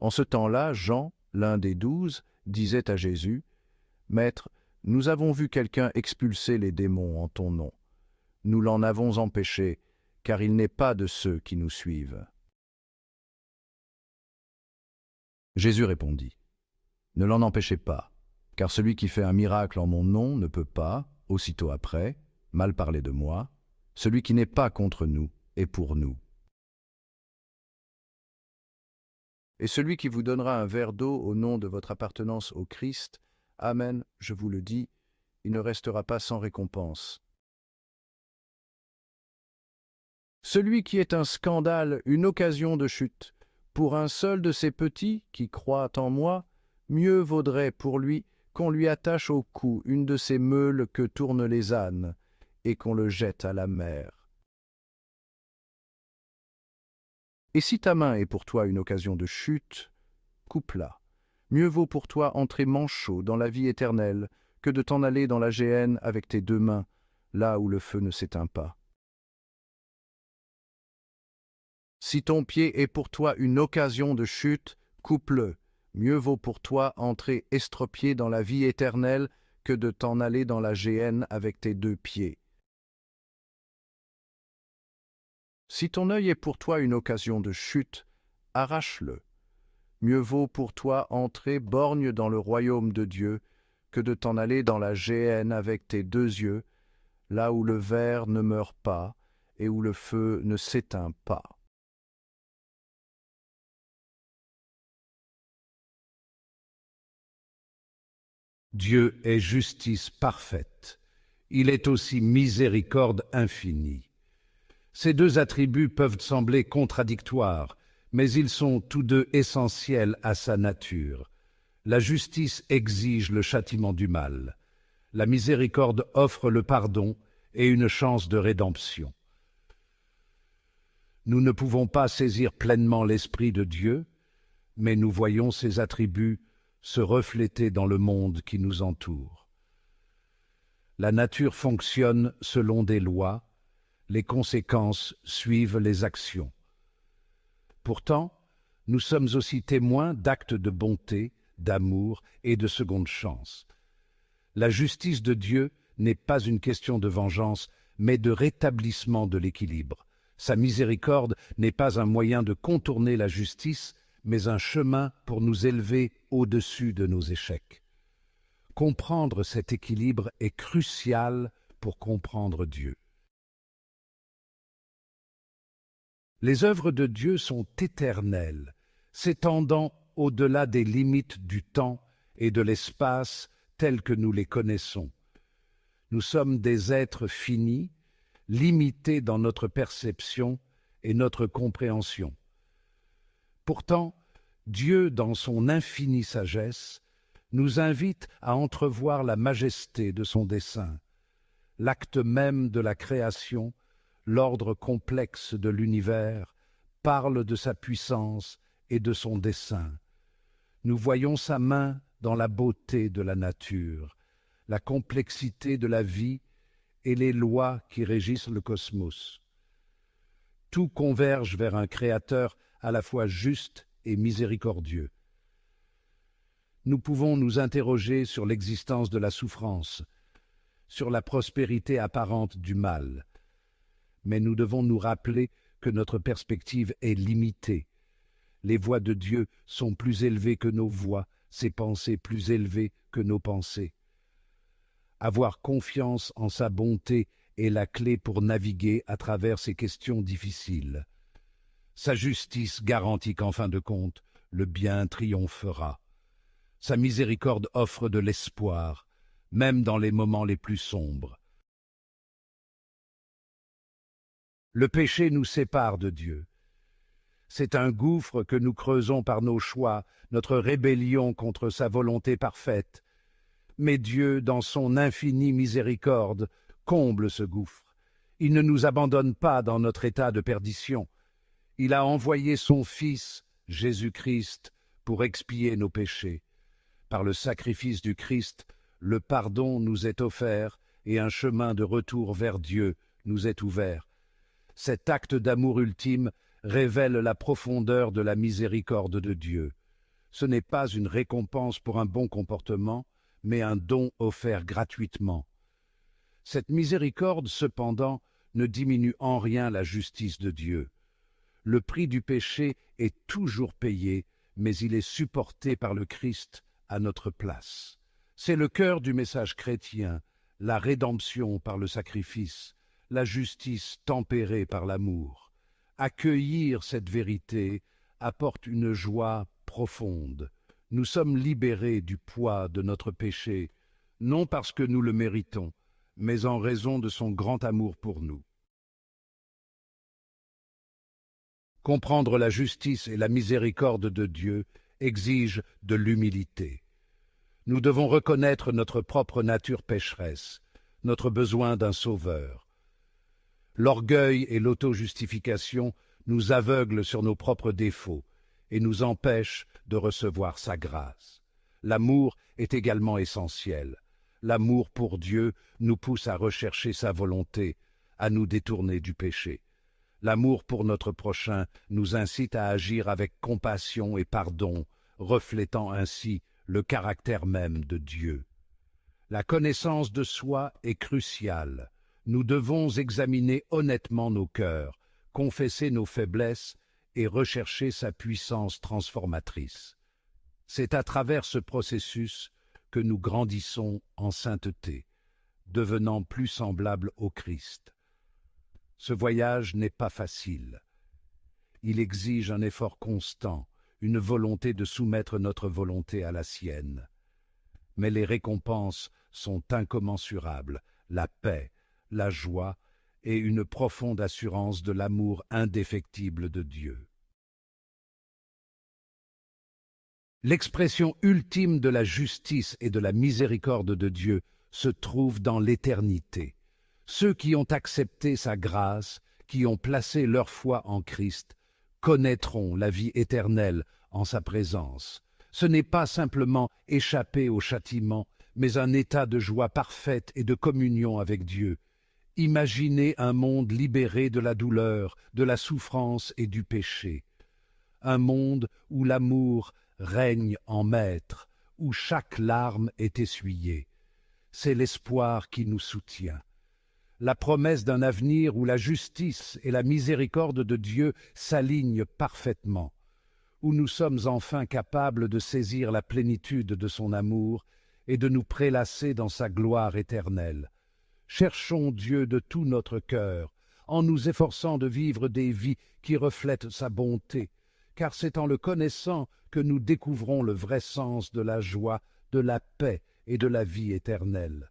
En ce temps-là, Jean, l'un des douze, disait à Jésus, Maître, nous avons vu quelqu'un expulser les démons en ton nom. Nous l'en avons empêché, car il n'est pas de ceux qui nous suivent. Jésus répondit, Ne l'en empêchez pas, car celui qui fait un miracle en mon nom ne peut pas, aussitôt après, mal parler de moi, celui qui n'est pas contre nous est pour nous. Et celui qui vous donnera un verre d'eau au nom de votre appartenance au Christ, Amen, je vous le dis, il ne restera pas sans récompense. Celui qui est un scandale, une occasion de chute, pour un seul de ces petits qui croient en moi, mieux vaudrait pour lui qu'on lui attache au cou une de ces meules que tournent les ânes, et qu'on le jette à la mer. Et si ta main est pour toi une occasion de chute, coupe-la. Mieux vaut pour toi entrer manchot dans la vie éternelle que de t'en aller dans la géhenne avec tes deux mains, là où le feu ne s'éteint pas. Si ton pied est pour toi une occasion de chute, coupe-le. Mieux vaut pour toi entrer estropié dans la vie éternelle que de t'en aller dans la géhenne avec tes deux pieds. Si ton œil est pour toi une occasion de chute, arrache-le. Mieux vaut pour toi entrer borgne dans le royaume de Dieu que de t'en aller dans la géhenne avec tes deux yeux, là où le ver ne meurt pas et où le feu ne s'éteint pas. Dieu est justice parfaite, il est aussi miséricorde infinie. Ces deux attributs peuvent sembler contradictoires, mais ils sont tous deux essentiels à sa nature. La justice exige le châtiment du mal. La miséricorde offre le pardon et une chance de rédemption. Nous ne pouvons pas saisir pleinement l'Esprit de Dieu, mais nous voyons ses attributs se refléter dans le monde qui nous entoure. La nature fonctionne selon des lois, les conséquences suivent les actions. Pourtant, nous sommes aussi témoins d'actes de bonté, d'amour et de seconde chance. La justice de Dieu n'est pas une question de vengeance, mais de rétablissement de l'équilibre. Sa miséricorde n'est pas un moyen de contourner la justice, mais un chemin pour nous élever au-dessus de nos échecs. Comprendre cet équilibre est crucial pour comprendre Dieu. Les œuvres de Dieu sont éternelles, s'étendant au-delà des limites du temps et de l'espace tels que nous les connaissons. Nous sommes des êtres finis, limités dans notre perception et notre compréhension. Pourtant, Dieu, dans son infinie sagesse, nous invite à entrevoir la majesté de son dessein, l'acte même de la création l'ordre complexe de l'univers, parle de sa puissance et de son dessein. Nous voyons sa main dans la beauté de la nature, la complexité de la vie et les lois qui régissent le cosmos. Tout converge vers un Créateur à la fois juste et miséricordieux. Nous pouvons nous interroger sur l'existence de la souffrance, sur la prospérité apparente du mal, mais nous devons nous rappeler que notre perspective est limitée. Les voix de Dieu sont plus élevées que nos voix, ses pensées plus élevées que nos pensées. Avoir confiance en sa bonté est la clé pour naviguer à travers ces questions difficiles. Sa justice garantit qu'en fin de compte, le bien triomphera. Sa miséricorde offre de l'espoir, même dans les moments les plus sombres. Le péché nous sépare de Dieu. C'est un gouffre que nous creusons par nos choix, notre rébellion contre sa volonté parfaite. Mais Dieu, dans son infinie miséricorde, comble ce gouffre. Il ne nous abandonne pas dans notre état de perdition. Il a envoyé son Fils, Jésus-Christ, pour expier nos péchés. Par le sacrifice du Christ, le pardon nous est offert et un chemin de retour vers Dieu nous est ouvert cet acte d'amour ultime révèle la profondeur de la miséricorde de Dieu. Ce n'est pas une récompense pour un bon comportement, mais un don offert gratuitement. Cette miséricorde, cependant, ne diminue en rien la justice de Dieu. Le prix du péché est toujours payé, mais il est supporté par le Christ à notre place. C'est le cœur du message chrétien, la rédemption par le sacrifice la justice tempérée par l'amour. Accueillir cette vérité apporte une joie profonde. Nous sommes libérés du poids de notre péché, non parce que nous le méritons, mais en raison de son grand amour pour nous. Comprendre la justice et la miséricorde de Dieu exige de l'humilité. Nous devons reconnaître notre propre nature pécheresse, notre besoin d'un sauveur. L'orgueil et l'auto-justification nous aveuglent sur nos propres défauts et nous empêchent de recevoir sa grâce. L'amour est également essentiel. L'amour pour Dieu nous pousse à rechercher sa volonté, à nous détourner du péché. L'amour pour notre prochain nous incite à agir avec compassion et pardon, reflétant ainsi le caractère même de Dieu. La connaissance de soi est cruciale nous devons examiner honnêtement nos cœurs, confesser nos faiblesses et rechercher sa puissance transformatrice. C'est à travers ce processus que nous grandissons en sainteté, devenant plus semblables au Christ. Ce voyage n'est pas facile. Il exige un effort constant, une volonté de soumettre notre volonté à la sienne. Mais les récompenses sont incommensurables, la paix, la joie et une profonde assurance de l'amour indéfectible de Dieu. L'expression ultime de la justice et de la miséricorde de Dieu se trouve dans l'éternité. Ceux qui ont accepté sa grâce, qui ont placé leur foi en Christ, connaîtront la vie éternelle en sa présence. Ce n'est pas simplement échapper au châtiment, mais un état de joie parfaite et de communion avec Dieu, Imaginez un monde libéré de la douleur, de la souffrance et du péché. Un monde où l'amour règne en maître, où chaque larme est essuyée. C'est l'espoir qui nous soutient. La promesse d'un avenir où la justice et la miséricorde de Dieu s'alignent parfaitement, où nous sommes enfin capables de saisir la plénitude de son amour et de nous prélasser dans sa gloire éternelle. Cherchons Dieu de tout notre cœur, en nous efforçant de vivre des vies qui reflètent sa bonté, car c'est en le connaissant que nous découvrons le vrai sens de la joie, de la paix et de la vie éternelle.